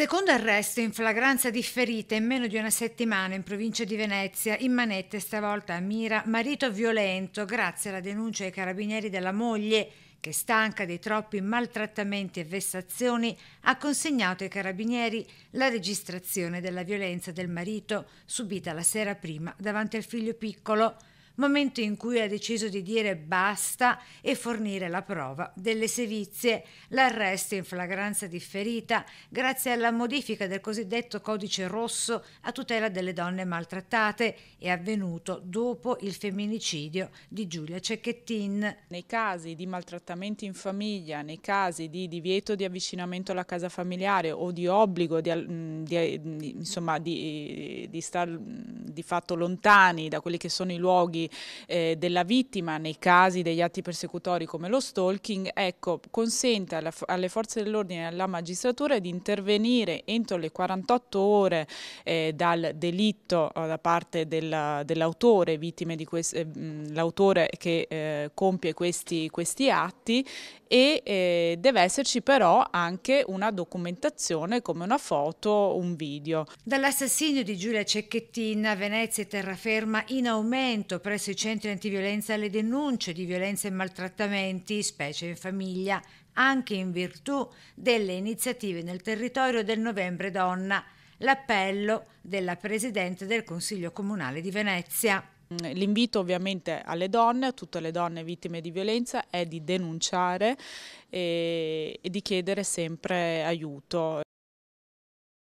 Secondo arresto in flagranza di ferita in meno di una settimana in provincia di Venezia, in manette stavolta a mira marito violento grazie alla denuncia ai carabinieri della moglie che stanca dei troppi maltrattamenti e vessazioni ha consegnato ai carabinieri la registrazione della violenza del marito subita la sera prima davanti al figlio piccolo momento in cui ha deciso di dire basta e fornire la prova delle sevizie, l'arresto in flagranza differita grazie alla modifica del cosiddetto codice rosso a tutela delle donne maltrattate è avvenuto dopo il femminicidio di Giulia Cecchettin. Nei casi di maltrattamenti in famiglia, nei casi di divieto di avvicinamento alla casa familiare o di obbligo di, mm, eh, di, insomma, di, eh, di stare mm, di fatto lontani da quelli che sono i luoghi eh, della vittima nei casi degli atti persecutori come lo stalking, ecco, consente alla, alle forze dell'ordine e alla magistratura di intervenire entro le 48 ore eh, dal delitto eh, da parte dell'autore, dell eh, l'autore che eh, compie questi, questi atti e eh, deve esserci però anche una documentazione come una foto, un video. Dall'assassinio di Giulia Cecchettin a Venezia e terraferma in aumento presso i centri antiviolenza le denunce di violenza e maltrattamenti, specie in famiglia, anche in virtù delle iniziative nel territorio del Novembre Donna l'appello della Presidente del Consiglio Comunale di Venezia. Mm, l'invito ovviamente alle donne, a tutte le donne vittime di violenza, è di denunciare e, e di chiedere sempre aiuto.